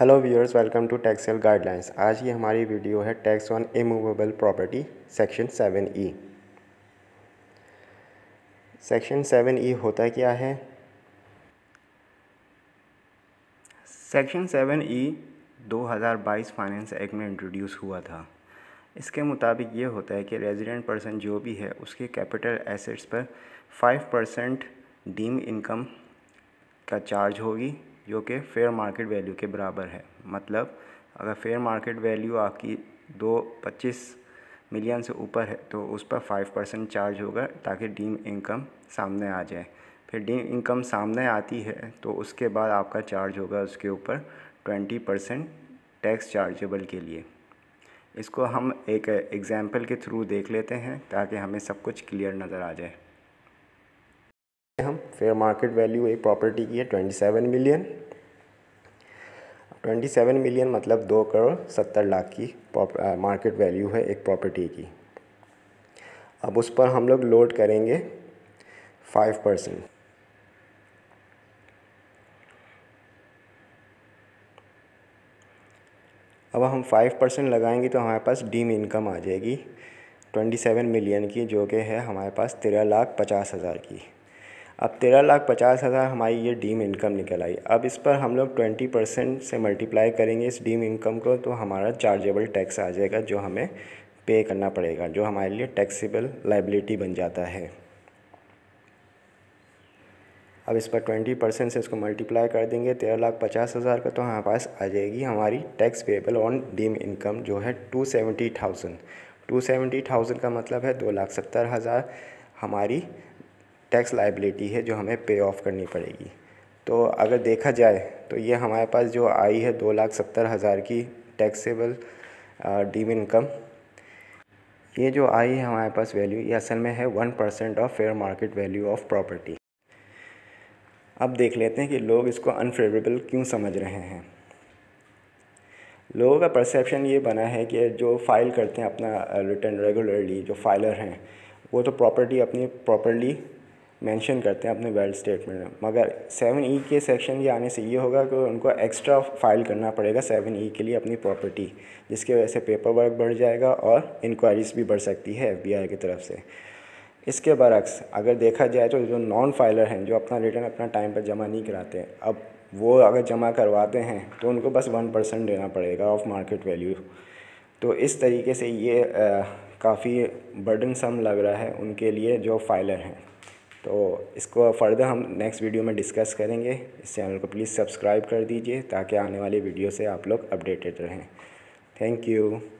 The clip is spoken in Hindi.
हेलो व्यूअर्स वेलकम टू टैक्सल गाइडलाइंस आज की हमारी वीडियो है tax on immovable property section seven E section seven E होता क्या है section seven E 2022 finance act में इंट्रोड्यूस हुआ था इसके मुताबिक ये होता है कि रेजिडेंट पर्सन जो भी है उसके कैपिटल एसेट्स पर 5 परसेंट डीम इनकम का चार्ज होगी जो कि फेयर मार्केट वैल्यू के बराबर है मतलब अगर फेयर मार्केट वैल्यू आपकी दो पच्चीस मिलियन से ऊपर है तो उस पर फाइव परसेंट चार्ज होगा ताकि डीम इनकम सामने आ जाए फिर डीम इनकम सामने आती है तो उसके बाद आपका चार्ज होगा उसके ऊपर ट्वेंटी परसेंट टैक्स चार्जेबल के लिए इसको हम एक एग्ज़ाम्पल के थ्रू देख लेते हैं ताकि हमें सब कुछ क्लियर नज़र आ जाए हम फेयर मार्केट वैल्यू एक प्रॉपर्टी की है twenty seven million twenty seven million मतलब दो करोड़ सत्तर लाख की मार्केट वैल्यू है एक प्रॉपर्टी की अब उस पर हम लोग लोड करेंगे फाइव परसेंट अब हम फाइव परसेंट लगाएंगे तो हमारे पास डीम इनकम आ जाएगी ट्वेंटी सेवन मिलियन की जो कि है हमारे पास तेरह लाख पचास हज़ार की अब तेरह लाख पचास हज़ार हमारी ये डीम इनकम निकल आई अब इस पर हम लोग ट्वेंटी परसेंट से मल्टीप्लाई करेंगे इस डीम इनकम को तो हमारा चार्जेबल टैक्स आ जाएगा जो हमें पे करना पड़ेगा जो हमारे लिए टैक्सीबल लाइबिलिटी बन जाता है अब इस पर ट्वेंटी परसेंट से इसको मल्टीप्लाई कर देंगे तेरह लाख पचास हज़ार का तो हमारे पास आ जाएगी हमारी tax payable on deem income जो है two seventy thousand two seventy thousand का मतलब है दो लाख सत्तर हज़ार हमारी टैक्स लाइबिलिटी है जो हमें पे ऑफ़ करनी पड़ेगी तो अगर देखा जाए तो ये हमारे पास जो आई है दो लाख सत्तर हज़ार की टैक्सेबल डीम इनकम ये जो आई है हमारे पास वैल्यू ये असल में है one percent of fair market value of property अब देख लेते हैं कि लोग इसको अनफेवरेबल क्यों समझ रहे हैं लोगों का परसेप्शन ये बना है कि जो फाइल करते हैं अपना रिटर्न uh, रेगुलरली जो फाइलर हैं वो तो प्रॉपर्टी अपनी प्रॉपर्ली मेंशन करते हैं अपने वेल्थ स्टेटमेंट में मगर सेवन ई के सेक्शन के आने से ये होगा कि उनको एक्स्ट्रा फाइल करना पड़ेगा सेवन ई के लिए अपनी प्रॉपर्टी जिसकी वजह से पेपर वर्क बढ़ जाएगा और इंक्वायरीज भी बढ़ सकती है एफ की तरफ से इसके बरक्स अगर देखा जाए तो जो नॉन फाइलर हैं जो अपना रिटर्न अपना टाइम पर जमा नहीं कराते अब वो अगर जमा करवाते हैं तो उनको बस वन परसेंट देना पड़ेगा ऑफ मार्केट वैल्यू तो इस तरीके से ये काफ़ी बर्डन सम लग रहा है उनके लिए जो फाइलर हैं तो इसको फर्दर हम नेक्स्ट वीडियो में डिस्कस करेंगे इस चैनल को प्लीज़ सब्सक्राइब कर दीजिए ताकि आने वाली वीडियो से आप लोग अपडेटेड रहें थैंक यू